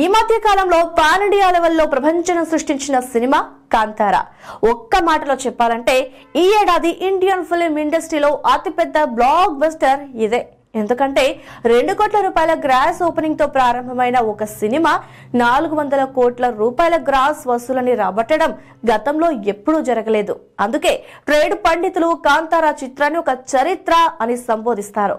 ఈ మధ్య కాలంలో పానడియా ఇండియా లెవెల్లో ప్రపంచం సృష్టించిన సినిమా కాంతారా ఒక్క మాటలో చెప్పాలంటే ఈ ఏడాది ఇండియన్ ఫిలిం ఇండస్ట్రీలో అతిపెద్ద బ్లాక్ బస్టర్ ఇదే ఎందుకంటే రెండు కోట్ల రూపాయల గ్రాస్ ఓపెనింగ్ తో ప్రారంభమైన ఒక సినిమా నాలుగు వందల కోట్ల రూపాయల గ్రాస్ వసూలని రాబట్టడం గతంలో ఎప్పుడూ జరగలేదు అందుకే ట్రేడ్ పండితులు కాంతారా చిత్రాన్ని ఒక చరిత్ర అని సంబోధిస్తారు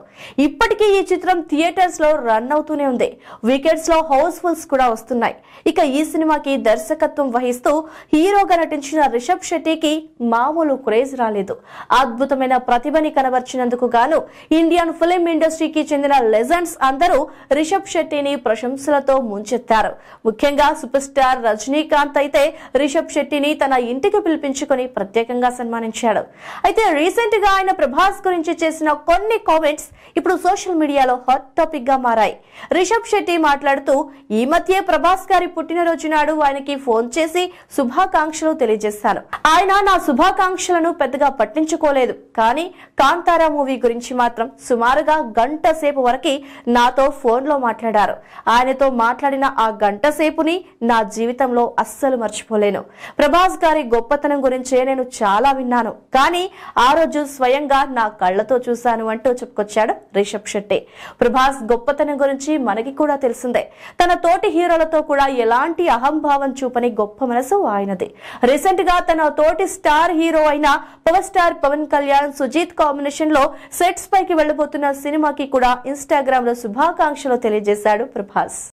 ఇప్పటికీ ఈ చిత్రం థియేటర్స్ లో రన్ అవుతూనే ఉంది వీకెండ్స్ లో హౌస్ ఫుల్స్ కూడా వస్తున్నాయి ఇక ఈ సినిమాకి దర్శకత్వం వహిస్తూ హీరోగా నటించిన రిషబ్ శెట్టికి మామూలు క్రేజ్ రాలేదు అద్భుతమైన ప్రతిభని కనబర్చినందుకు గాను ఇండియన్ ఫిలిం ఇండస్ట్రీకి చెందిన లెజెండ్స్ అందరూ రిషబ్ శెట్టిని ప్రశంసలతో ముంచెత్తారు ముఖ్యంగా సూపర్ స్టార్ రజనీకాంత్ అయితే రిషబ్ శెట్టిని తన ఇంటికి పిలిపించుకుని ప్రత్యేకంగా సన్మానించాడు అయితే రీసెంట్ గా ఆయన ప్రభాస్ గురించి చేసిన కొన్ని కామెంట్స్ ఇప్పుడు సోషల్ మీడియాలో హాట్ టాపిక్ గా మారాయి రిషబ్ శెట్టి మాట్లాడుతూ ఈ మధ్య ప్రభాస్ గారి పుట్టినరోజు నాడు ఆయనకి ఫోన్ చేసి శుభాకాంక్షలు తెలియజేశాను ఆయన నా శుభాకాంక్షలను పెద్దగా పట్టించుకోలేదు కానీ కాంతారా మూవీ గురించి మాత్రం సుమారుగా గంట సేపు వరకు నాతో ఫోన్లో మాట్లాడారు ఆయనతో మాట్లాడిన ఆ గంట సేపుని నా జీవితంలో అస్సలు మర్చిపోలేను ప్రభాస్ గారి గొప్పతనం గురించే నేను చాలా విన్నాను కానీ ఆ రోజు స్వయంగా నా కళ్ళతో చూశాను అంటూ చెప్పుకొచ్చాడు రిషబ్ శెట్టి ప్రభాస్ గొప్పతనం గురించి మనకి కూడా తెలిసిందే తన తోటి హీరోలతో కూడా ఎలాంటి అహంభావం చూపని గొప్ప మనసు ఆయనది రీసెంట్ గా తన తోటి స్టార్ హీరో అయిన power star Pawan Kalyan Sujeeth combination లో సెట్స్ పైకి వెళ్లబోతున్న సినిమా సినిమాకి కూడా ఇన్స్టాగ్రామ్ లో శుభాకాంక్షలు తెలియజేశాడు ప్రభాస్